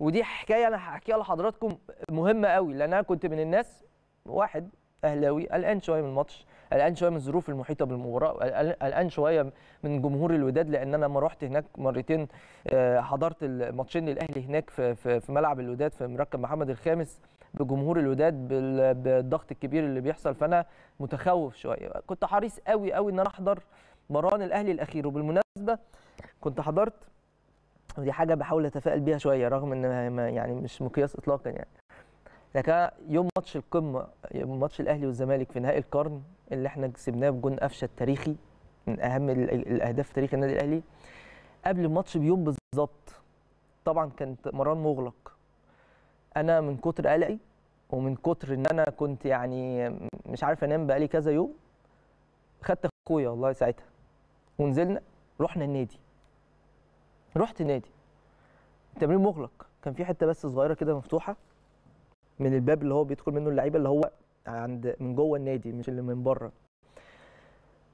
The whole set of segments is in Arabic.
ودي حكايه انا هحكيها لحضراتكم مهمه قوي لان انا كنت من الناس واحد اهلاوي قلقان شويه من الماتش قلقان شويه من الظروف المحيطه بالمباراه قلقان شويه من جمهور الوداد لان انا لما رحت هناك مرتين آه، حضرت الماتشين للاهلي هناك في, في, في ملعب الوداد في مركب محمد الخامس بجمهور الوداد بالضغط الكبير اللي بيحصل فانا متخوف شويه كنت حريص قوي قوي ان انا احضر مران الاهلي الاخير وبالمناسبه كنت حضرت ودي حاجه بحاول اتفائل بيها شويه رغم ان يعني مش مقياس اطلاقا يعني لكن يوم ماتش القمه يوم ماتش الاهلي والزمالك في نهائي القرن اللي احنا كسبناه بجون قفشه التاريخي من اهم الاهداف في تاريخ النادي الاهلي قبل الماتش بيوم بالظبط طبعا كان مران مغلق انا من كتر قلقي ومن كتر ان انا كنت يعني مش عارف انام بقالي كذا يوم خدت اخويا والله ساعتها ونزلنا رحنا النادي رحت النادي التمرين مغلق كان في حته بس صغيره كده مفتوحه من الباب اللي هو بيدخل منه اللعيبه اللي هو عند من جوه النادي مش اللي من بره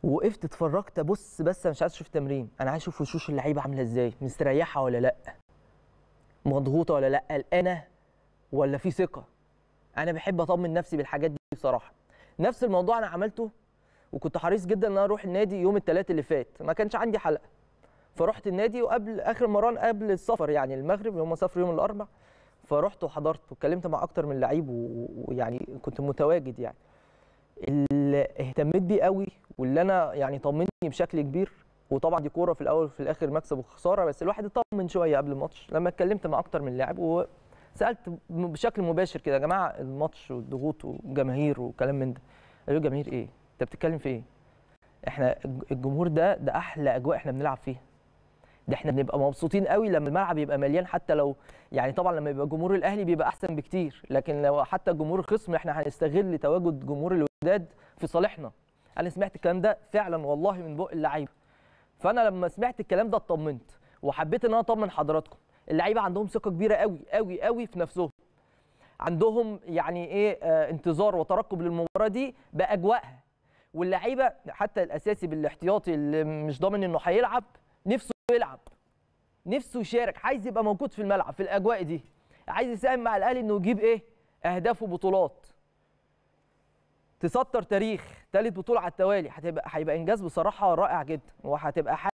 وقفت اتفرجت ابص بس انا مش عايز اشوف التمرين انا عايز اشوف وشوش اللعيبه عامله ازاي مستريحه ولا لا مضغوطه ولا لا قلقانه ولا في ثقه انا بحب اطمن نفسي بالحاجات دي بصراحه نفس الموضوع انا عملته وكنت حريص جدا ان انا اروح النادي يوم الثلاث اللي فات ما كانش عندي حلقه فرحت النادي وقبل اخر مران قبل السفر يعني المغرب هم سافروا يوم الاربع فرحت وحضرت واتكلمت مع اكتر من لعيب ويعني كنت متواجد يعني اللي اهتميت بيه قوي واللي انا يعني طمني بشكل كبير وطبعا دي كوره في الاول وفي الاخر مكسب وخساره بس الواحد اطمن شويه قبل الماتش لما اتكلمت مع اكتر من لاعب وسالت بشكل مباشر كده يا جماعه الماتش والضغوط والجماهير وكلام من ده قالوا جماهير ايه انت بتتكلم في ايه احنا الجمهور ده ده احلى اجواء احنا بنلعب فيها ده احنا بنبقى مبسوطين قوي لما الملعب يبقى مليان حتى لو يعني طبعا لما يبقى جمهور الاهلي بيبقى احسن بكتير لكن لو حتى جمهور الخصم احنا هنستغل تواجد جمهور الوداد في صالحنا انا سمعت الكلام ده فعلا والله من بق اللعيبه فانا لما سمعت الكلام ده اطمنت وحبيت ان انا اطمن حضراتكم اللعيبه عندهم ثقه كبيره قوي قوي قوي في نفسهم عندهم يعني ايه آه انتظار وترقب للمباراه دي باجواءها واللعيبه حتى الاساسي بالاحتياطي اللي مش ضامن انه هيلعب نفسه يلعب نفسه يشارك عايز يبقى موجود في الملعب في الاجواء دي عايز يساهم مع الاهلي انه يجيب ايه اهداف وبطولات تسطر تاريخ ثالث بطوله على التوالي هتبقى هيبقى انجاز بصراحه رائع جدا وهتبقى